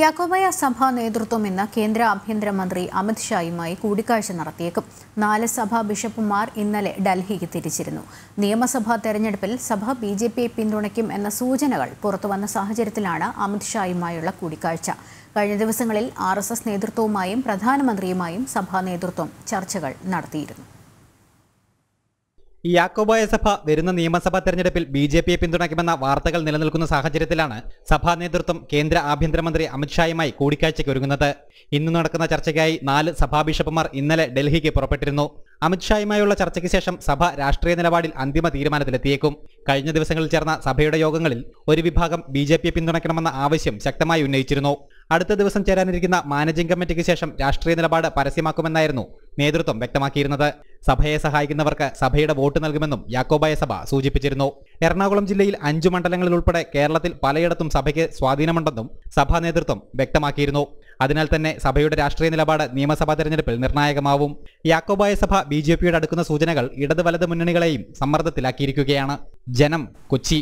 യാക്കോബായ സഭ നേതൃത്വം ഇന്ന് കേന്ദ്ര ആഭ്യന്തരമന്ത്രി അമിത്ഷായുമായി കൂടിക്കാഴ്ച നടത്തിയേക്കും നാല് സഭാ ബിഷപ്പുമാർ ഇന്നലെ ഡൽഹിക്ക് തിരിച്ചിരുന്നു നിയമസഭാ തെരഞ്ഞെടുപ്പിൽ സഭ ബി ജെ പിയെ പിന്തുണയ്ക്കും എന്ന സൂചനകൾ പുറത്തുവന്ന സാഹചര്യത്തിലാണ് അമിത്ഷായുമായുള്ള കൂടിക്കാഴ്ച കഴിഞ്ഞ ദിവസങ്ങളിൽ ആർ നേതൃത്വവുമായും പ്രധാനമന്ത്രിയുമായും സഭാ നേതൃത്വം ചർച്ചകൾ നടത്തിയിരുന്നു യാക്കോബായ സഭ വരുന്ന നിയമസഭാ തെരഞ്ഞെടുപ്പിൽ ബി ജെ പിയെ പിന്തുണയ്ക്കുമെന്ന വാർത്തകൾ നിലനിൽക്കുന്ന സാഹചര്യത്തിലാണ് സഭാ നേതൃത്വം കേന്ദ്ര ആഭ്യന്തരമന്ത്രി അമിത്ഷായുമായി കൂടിക്കാഴ്ചയ്ക്ക് ഒരുങ്ങുന്നത് ഇന്ന് നടക്കുന്ന ചർച്ചയ്ക്കായി നാല് സഭാ ബിഷപ്പുമാർ ഇന്നലെ ഡൽഹിക്ക് പുറപ്പെട്ടിരുന്നു അമിത്ഷായുമായുള്ള ചർച്ചയ്ക്ക് ശേഷം സഭ രാഷ്ട്രീയ നിലപാടിൽ അന്തിമ തീരുമാനത്തിലെത്തിയേക്കും കഴിഞ്ഞ ദിവസങ്ങളിൽ ചേർന്ന സഭയുടെ യോഗങ്ങളിൽ ഒരു വിഭാഗം ബി ജെ പിയെ പിന്തുണയ്ക്കണമെന്ന ആവശ്യം ശക്തമായി ഉന്നയിച്ചിരുന്നു അടുത്ത ദിവസം ചേരാനിരിക്കുന്ന മാനേജിംഗ് കമ്മിറ്റിക്ക് ശേഷം രാഷ്ട്രീയ നിലപാട് പരസ്യമാക്കുമെന്നായിരുന്നു നേതൃത്വം വ്യക്തമാക്കിയിരുന്നത് സഭയെ സഹായിക്കുന്നവർക്ക് സഭയുടെ വോട്ട് നൽകുമെന്നും യാക്കോബായ സഭ സൂചിപ്പിച്ചിരുന്നു എറണാകുളം ജില്ലയിൽ അഞ്ചു മണ്ഡലങ്ങളിൽ ഉൾപ്പെടെ കേരളത്തിൽ പലയിടത്തും സഭയ്ക്ക് സ്വാധീനമുണ്ടെന്നും സഭാ നേതൃത്വം വ്യക്തമാക്കിയിരുന്നു അതിനാൽ തന്നെ സഭയുടെ രാഷ്ട്രീയ നിലപാട് നിയമസഭാ തെരഞ്ഞെടുപ്പിൽ നിർണായകമാവും യാക്കോബായ സഭ ബി ജെ പിയുടെ അടുക്കുന്ന സൂചനകൾ ഇടത് വലത് മുന്നണികളെയും സമ്മർദ്ദത്തിലാക്കിയിരിക്കുകയാണ് ജനം കൊച്ചി